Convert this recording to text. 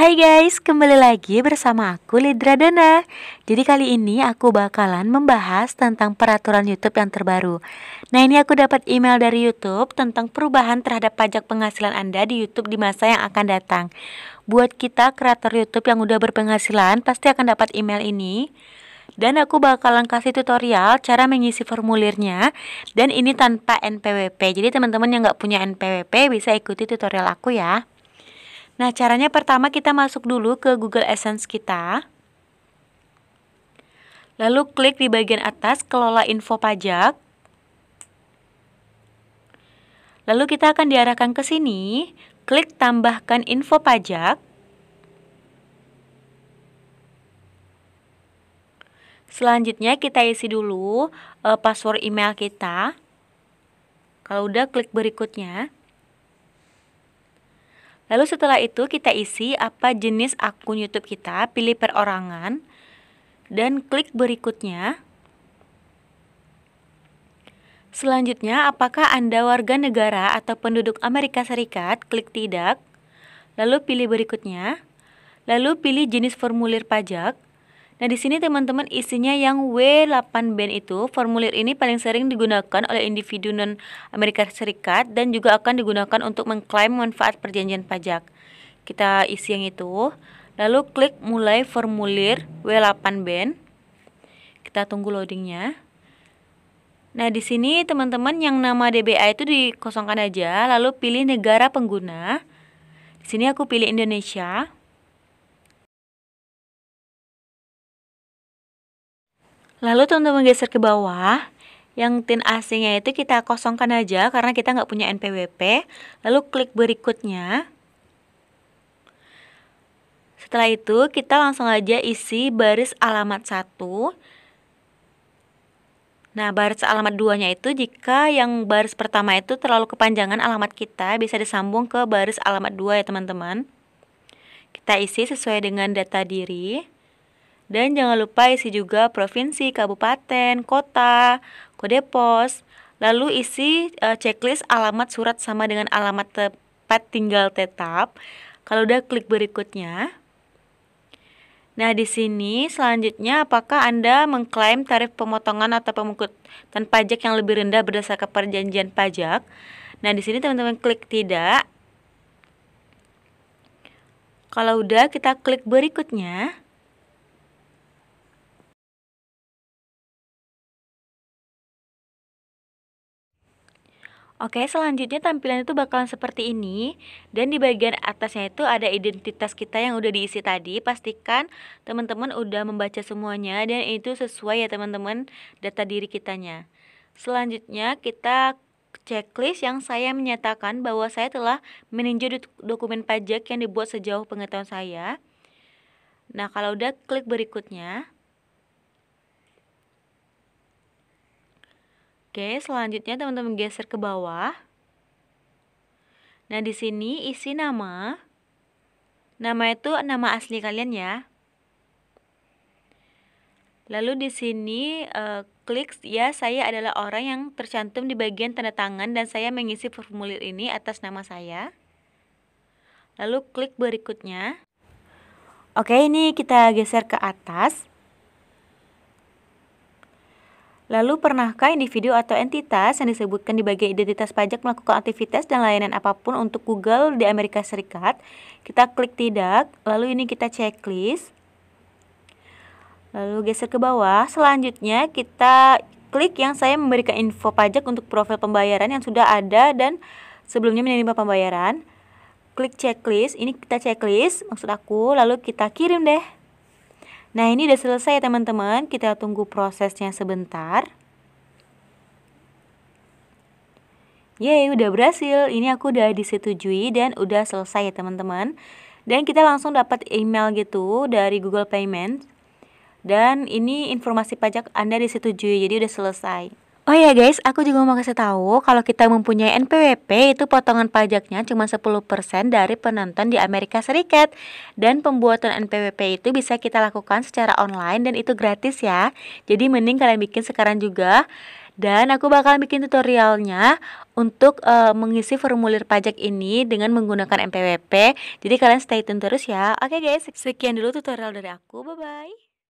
Hai guys, kembali lagi bersama aku Lidra Dana Jadi kali ini aku bakalan membahas tentang peraturan Youtube yang terbaru Nah ini aku dapat email dari Youtube tentang perubahan terhadap pajak penghasilan Anda di Youtube di masa yang akan datang Buat kita kreator Youtube yang udah berpenghasilan pasti akan dapat email ini dan aku bakalan kasih tutorial cara mengisi formulirnya dan ini tanpa NPWP jadi teman-teman yang nggak punya NPWP bisa ikuti tutorial aku ya Nah, caranya pertama kita masuk dulu ke Google Essence kita. Lalu klik di bagian atas kelola info pajak. Lalu kita akan diarahkan ke sini, klik tambahkan info pajak. Selanjutnya kita isi dulu e, password email kita. Kalau udah klik berikutnya. Lalu setelah itu kita isi apa jenis akun YouTube kita, pilih perorangan dan klik berikutnya. Selanjutnya, apakah Anda warga negara atau penduduk Amerika Serikat? Klik tidak. Lalu pilih berikutnya. Lalu pilih jenis formulir pajak Nah, di sini teman-teman isinya yang W8 b itu, formulir ini paling sering digunakan oleh individu non Amerika Serikat dan juga akan digunakan untuk mengklaim manfaat perjanjian pajak. Kita isi yang itu. Lalu klik mulai formulir W8 b Kita tunggu loadingnya. Nah, di sini teman-teman yang nama DBA itu dikosongkan aja, lalu pilih negara pengguna. Di sini aku pilih Indonesia. Lalu teman-teman geser ke bawah, yang tin asingnya itu kita kosongkan aja karena kita nggak punya NPWP. Lalu klik berikutnya. Setelah itu kita langsung aja isi baris alamat satu. Nah, baris alamat 2-nya itu jika yang baris pertama itu terlalu kepanjangan alamat kita bisa disambung ke baris alamat 2 ya teman-teman. Kita isi sesuai dengan data diri. Dan jangan lupa isi juga provinsi, kabupaten, kota, kode pos. Lalu isi uh, checklist alamat surat sama dengan alamat tempat tinggal tetap. Kalau udah klik berikutnya. Nah, di sini selanjutnya apakah Anda mengklaim tarif pemotongan atau pemungutan pajak yang lebih rendah berdasarkan perjanjian pajak? Nah, di sini teman-teman klik tidak. Kalau udah, kita klik berikutnya. Oke, selanjutnya tampilan itu bakalan seperti ini. Dan di bagian atasnya itu ada identitas kita yang udah diisi tadi. Pastikan teman-teman udah membaca semuanya dan itu sesuai ya teman-teman data diri kitanya. Selanjutnya kita checklist yang saya menyatakan bahwa saya telah meninjau dokumen pajak yang dibuat sejauh pengetahuan saya. Nah, kalau udah klik berikutnya. Oke, selanjutnya teman-teman geser ke bawah. Nah, di sini isi nama. Nama itu nama asli kalian ya. Lalu di sini uh, klik ya saya adalah orang yang tercantum di bagian tanda tangan dan saya mengisi formulir ini atas nama saya. Lalu klik berikutnya. Oke, ini kita geser ke atas. Lalu, pernahkah individu atau entitas yang disebutkan di bagian identitas pajak melakukan aktivitas dan layanan apapun untuk Google di Amerika Serikat? Kita klik tidak, lalu ini kita checklist. Lalu geser ke bawah, selanjutnya kita klik yang saya memberikan info pajak untuk profil pembayaran yang sudah ada dan sebelumnya menerima pembayaran. Klik checklist, ini kita checklist maksud aku, lalu kita kirim deh. Nah ini udah selesai ya teman-teman, kita tunggu prosesnya sebentar. Yeay udah berhasil, ini aku udah disetujui dan udah selesai ya teman-teman. Dan kita langsung dapat email gitu dari Google Payment Dan ini informasi pajak Anda disetujui, jadi udah selesai. Oh ya guys, aku juga mau kasih tahu kalau kita mempunyai NPWP itu potongan pajaknya cuma 10% dari penonton di Amerika Serikat. Dan pembuatan NPWP itu bisa kita lakukan secara online dan itu gratis ya. Jadi mending kalian bikin sekarang juga. Dan aku bakal bikin tutorialnya untuk uh, mengisi formulir pajak ini dengan menggunakan NPWP. Jadi kalian stay tune terus ya. Oke guys, sekian dulu tutorial dari aku. Bye bye.